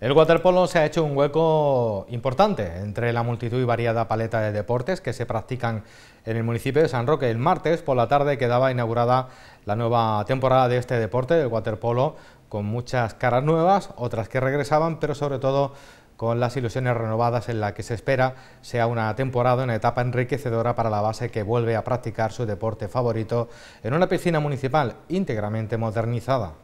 El waterpolo se ha hecho un hueco importante entre la multitud y variada paleta de deportes que se practican en el municipio de San Roque. El martes por la tarde quedaba inaugurada la nueva temporada de este deporte, el waterpolo, con muchas caras nuevas, otras que regresaban, pero sobre todo con las ilusiones renovadas en la que se espera sea una temporada, una etapa enriquecedora para la base que vuelve a practicar su deporte favorito en una piscina municipal íntegramente modernizada.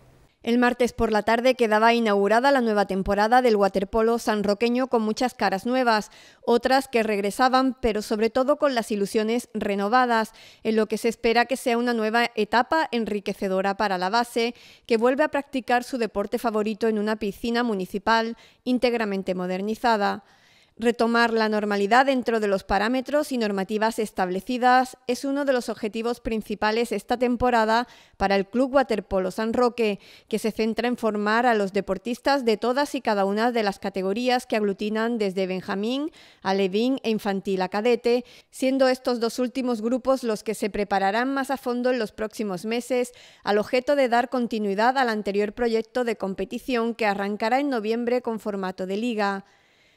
El martes por la tarde quedaba inaugurada la nueva temporada del waterpolo sanroqueño con muchas caras nuevas, otras que regresaban, pero sobre todo con las ilusiones renovadas, en lo que se espera que sea una nueva etapa enriquecedora para la base, que vuelve a practicar su deporte favorito en una piscina municipal íntegramente modernizada. Retomar la normalidad dentro de los parámetros y normativas establecidas es uno de los objetivos principales esta temporada para el Club Waterpolo San Roque, que se centra en formar a los deportistas de todas y cada una de las categorías que aglutinan desde Benjamín, a Levín e Infantil a Cadete, siendo estos dos últimos grupos los que se prepararán más a fondo en los próximos meses al objeto de dar continuidad al anterior proyecto de competición que arrancará en noviembre con formato de liga.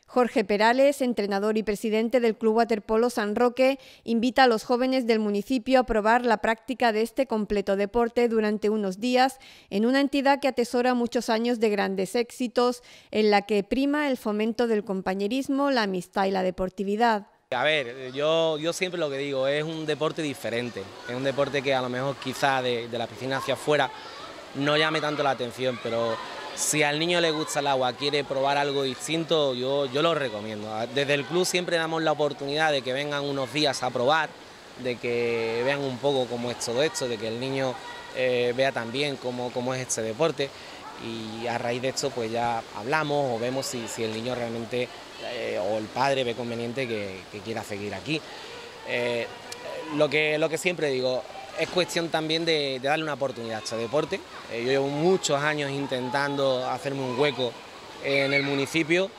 Jorge Perales, entrenador y presidente del Club Waterpolo San Roque, invita a los jóvenes del municipio a probar la práctica de este completo deporte durante unos días en una entidad que atesora muchos años de grandes éxitos, en la que prima el fomento del compañerismo, la amistad y la deportividad. A ver, yo, yo siempre lo que digo, es un deporte diferente, es un deporte que a lo mejor quizá de, de la piscina hacia afuera no llame tanto la atención, pero si al niño le gusta el agua, quiere probar algo distinto, yo, lo recomiendo. Ah, desde el club siempre damos la oportunidad de que vengan unos días a probar, de que vean un poco cómo es todo esto, de que el niño eh, vea también cómo, es este deporte y a raíz de esto pues ya hablamos o vemos si, el niño realmente eh, o el padre ve conveniente que, quiera seguir aquí. Eh, lo, que, lo que siempre digo, es cuestión también de, darle una oportunidad a este deporte. Eh, yo llevo muchos años intentando hacerme un hueco en el municipio,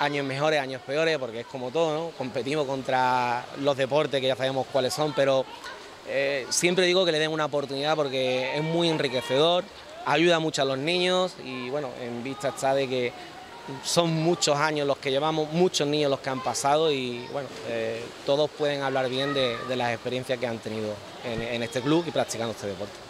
años mejores, años peores, porque es como todo, ¿no? competimos contra los deportes que ya sabemos cuáles son, pero eh, siempre digo que le den una oportunidad porque es muy enriquecedor, ayuda mucho a los niños y bueno, en vista está de que son muchos años los que llevamos, muchos niños los que han pasado y bueno, eh, todos pueden hablar bien de, las experiencias que han tenido en este club y practicando este deporte.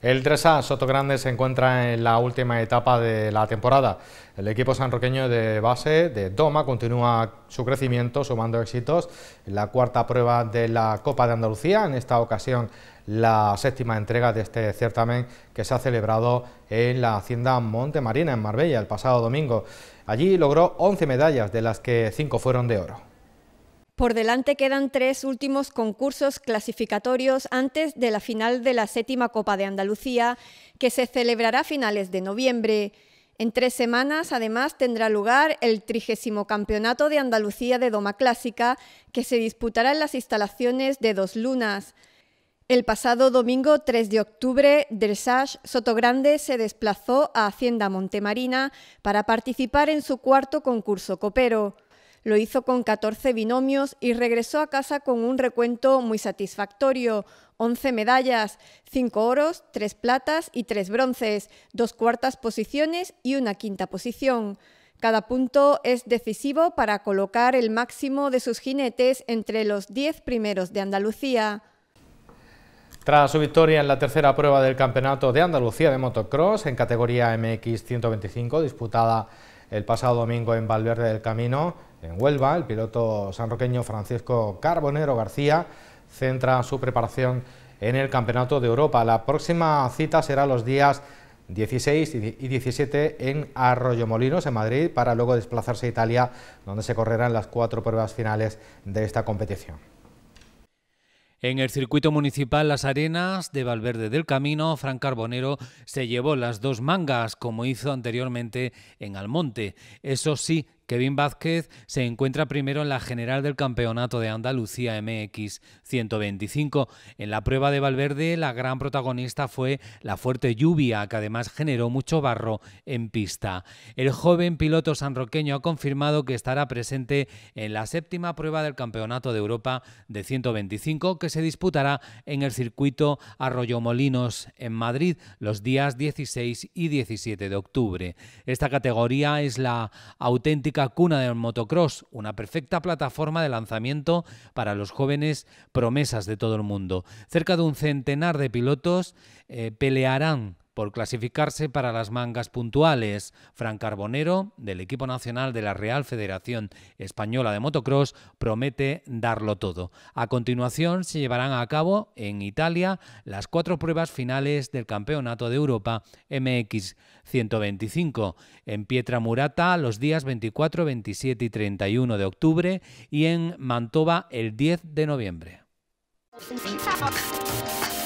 El 3A Soto Grande se encuentra en la última etapa de la temporada. El equipo sanroqueño de base de Doma continúa su crecimiento sumando éxitos en la cuarta prueba de la Copa de Andalucía, en esta ocasión la séptima entrega de este certamen que se ha celebrado en la hacienda Monte Marina en Marbella el pasado domingo. Allí logró 11 medallas de las que 5 fueron de oro. Por delante quedan tres últimos concursos clasificatorios antes de la final de la séptima Copa de Andalucía, que se celebrará a finales de noviembre. En tres semanas, además, tendrá lugar el trigésimo Campeonato de Andalucía de Doma Clásica, que se disputará en las instalaciones de Dos Lunas. El pasado domingo 3 de octubre, Dressage Sotogrande se desplazó a Hacienda Montemarina para participar en su cuarto concurso copero. Lo hizo con 14 binomios y regresó a casa con un recuento muy satisfactorio. 11 medallas, 5 oros, 3 platas y 3 bronces, 2 cuartas posiciones y una quinta posición. Cada punto es decisivo para colocar el máximo de sus jinetes entre los 10 primeros de Andalucía. Tras su victoria en la tercera prueba del Campeonato de Andalucía de Motocross en categoría MX 125 disputada el pasado domingo en Valverde del Camino, en Huelva. El piloto sanroqueño Francisco Carbonero García centra su preparación en el Campeonato de Europa. La próxima cita será los días 16 y 17 en Arroyomolinos, en Madrid, para luego desplazarse a Italia, donde se correrán las cuatro pruebas finales de esta competición. En el circuito municipal Las Arenas de Valverde del Camino, Fran Carbonero se llevó las dos mangas como hizo anteriormente en Almonte. Eso sí, Kevin Vázquez se encuentra primero en la general del campeonato de Andalucía MX 125. En la prueba de Valverde, la gran protagonista fue la fuerte lluvia, que además generó mucho barro en pista. El joven piloto sanroqueño ha confirmado que estará presente en la séptima prueba del Campeonato de Europa de 125, que se disputará en el circuito Arroyomolinos en Madrid los días 16 y 17 de octubre. Esta categoría es la auténtica cuna del motocross, una perfecta plataforma de lanzamiento para los jóvenes promesas de todo el mundo. Cerca de un centenar de pilotos eh, pelearán por clasificarse para las mangas puntuales. Fran Carbonero, del equipo nacional de la Real Federación Española de Motocross, promete darlo todo. A continuación se llevarán a cabo en Italia las cuatro pruebas finales del Campeonato de Europa MX 125 en Pietra Murata los días 24, 27 y 31 de octubre y en Mantova el 10 de noviembre.